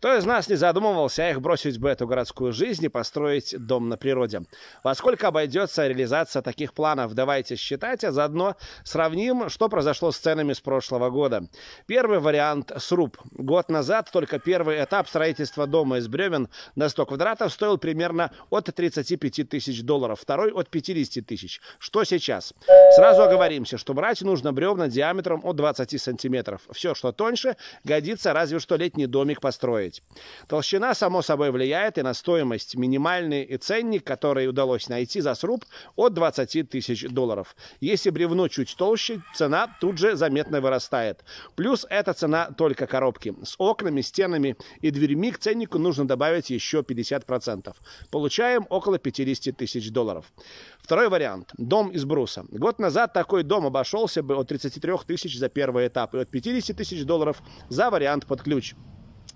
Кто из нас не задумывался их бросить бы эту городскую жизнь и построить дом на природе? Во сколько обойдется реализация таких планов? Давайте считать, а заодно сравним, что произошло с ценами с прошлого года. Первый вариант – сруб. Год назад только первый этап строительства дома из бревен на 100 квадратов стоил примерно от 35 тысяч долларов, второй – от 50 тысяч. Что сейчас? Сразу оговоримся, что брать нужно бревна диаметром от 20 сантиметров. Все, что тоньше, годится разве что летний домик построить стоить. Толщина, само собой, влияет и на стоимость. Минимальный и ценник, который удалось найти за сруб, от 20 тысяч долларов. Если бревно чуть толще, цена тут же заметно вырастает. Плюс эта цена только коробки. С окнами, стенами и дверьми к ценнику нужно добавить еще 50%. Получаем около 50 тысяч долларов. Второй вариант. Дом из бруса. Год назад такой дом обошелся бы от 33 тысяч за первый этап и от 50 тысяч долларов за вариант под ключ.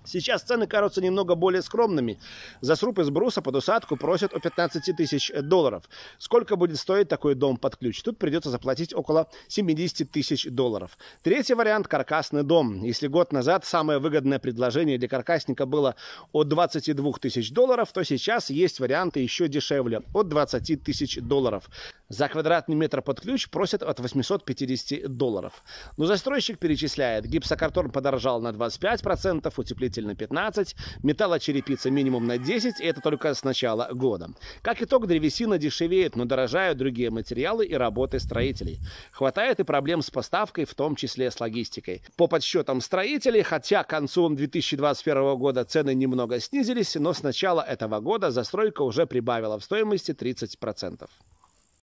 Сейчас цены кажутся немного более скромными. За сруб из бруса под усадку просят о 15 тысяч э, долларов. Сколько будет стоить такой дом под ключ? Тут придется заплатить около 70 тысяч долларов. Третий вариант – каркасный дом. Если год назад самое выгодное предложение для каркасника было от 22 тысяч долларов, то сейчас есть варианты еще дешевле – от 20 тысяч долларов. За квадратный метр под ключ просят от 850 долларов. Но застройщик перечисляет – гипсокартон подорожал на 25%, утепление на 15, металлочерепица минимум на 10, и это только с начала года. Как итог, древесина дешевеет, но дорожают другие материалы и работы строителей. Хватает и проблем с поставкой, в том числе с логистикой. По подсчетам строителей, хотя к концу 2021 года цены немного снизились, но с начала этого года застройка уже прибавила в стоимости 30%.